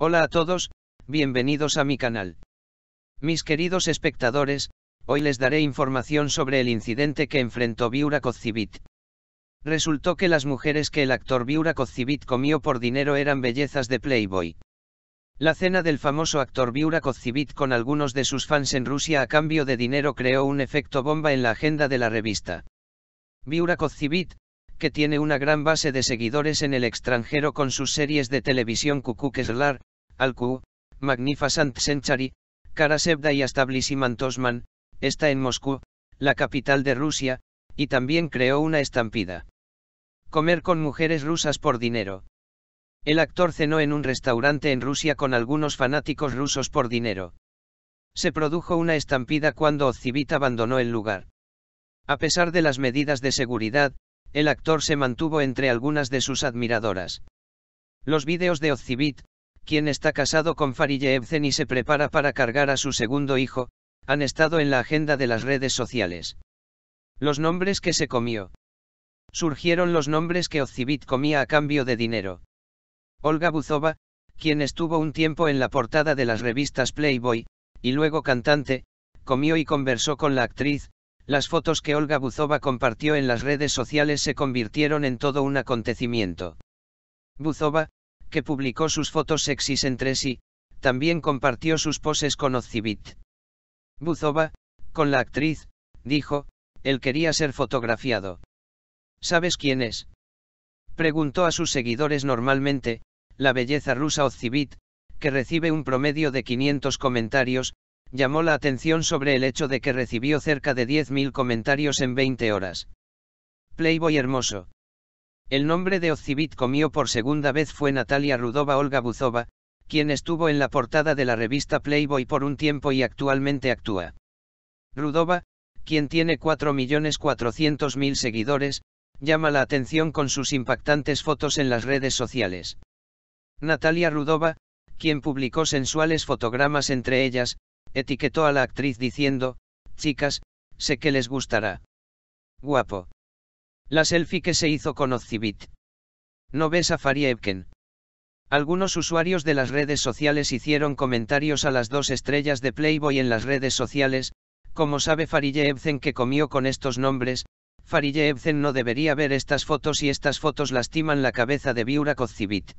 Hola a todos, bienvenidos a mi canal. Mis queridos espectadores, hoy les daré información sobre el incidente que enfrentó Viura Kozcivit. Resultó que las mujeres que el actor Viura Kozcivit comió por dinero eran bellezas de Playboy. La cena del famoso actor Viura Kozcivit con algunos de sus fans en Rusia a cambio de dinero creó un efecto bomba en la agenda de la revista. Viura Kozcivit, que tiene una gran base de seguidores en el extranjero con sus series de televisión Kukuk Alku, Magnificent Century, Karasevda y Establishment está en Moscú, la capital de Rusia, y también creó una estampida. Comer con mujeres rusas por dinero. El actor cenó en un restaurante en Rusia con algunos fanáticos rusos por dinero. Se produjo una estampida cuando Ozcivit abandonó el lugar. A pesar de las medidas de seguridad, el actor se mantuvo entre algunas de sus admiradoras. Los videos de Ozcivit, quien está casado con Farille Evzen y se prepara para cargar a su segundo hijo, han estado en la agenda de las redes sociales. Los nombres que se comió. Surgieron los nombres que Ozcivit comía a cambio de dinero. Olga Buzova, quien estuvo un tiempo en la portada de las revistas Playboy, y luego cantante, comió y conversó con la actriz, las fotos que Olga Buzova compartió en las redes sociales se convirtieron en todo un acontecimiento. Buzova, que publicó sus fotos sexys entre sí, también compartió sus poses con Ozcibit. Buzova, con la actriz, dijo, él quería ser fotografiado. ¿Sabes quién es? Preguntó a sus seguidores normalmente, la belleza rusa Ozcibit, que recibe un promedio de 500 comentarios, llamó la atención sobre el hecho de que recibió cerca de 10.000 comentarios en 20 horas. Playboy hermoso. El nombre de Ozcibit comió por segunda vez fue Natalia Rudova Olga Buzova, quien estuvo en la portada de la revista Playboy por un tiempo y actualmente actúa. Rudova, quien tiene 4.400.000 seguidores, llama la atención con sus impactantes fotos en las redes sociales. Natalia Rudova, quien publicó sensuales fotogramas entre ellas, etiquetó a la actriz diciendo, chicas, sé que les gustará. Guapo. La selfie que se hizo con Ozcibit. No ves a Fariebken. Algunos usuarios de las redes sociales hicieron comentarios a las dos estrellas de Playboy en las redes sociales, como sabe Farille que comió con estos nombres, Farille no debería ver estas fotos y estas fotos lastiman la cabeza de Biurak Ozcibit.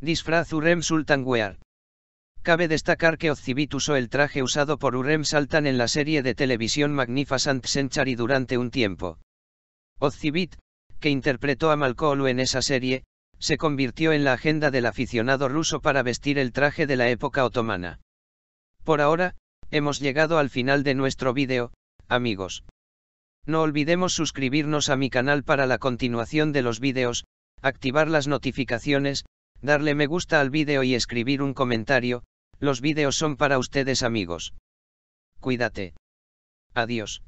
Disfraz Urem Sultan Wear. Cabe destacar que Ozcibit usó el traje usado por Urem Sultan en la serie de televisión Magnificent Century durante un tiempo. Ozzy que interpretó a Malkoolu en esa serie, se convirtió en la agenda del aficionado ruso para vestir el traje de la época otomana. Por ahora, hemos llegado al final de nuestro vídeo, amigos. No olvidemos suscribirnos a mi canal para la continuación de los vídeos, activar las notificaciones, darle me gusta al vídeo y escribir un comentario, los vídeos son para ustedes amigos. Cuídate. Adiós.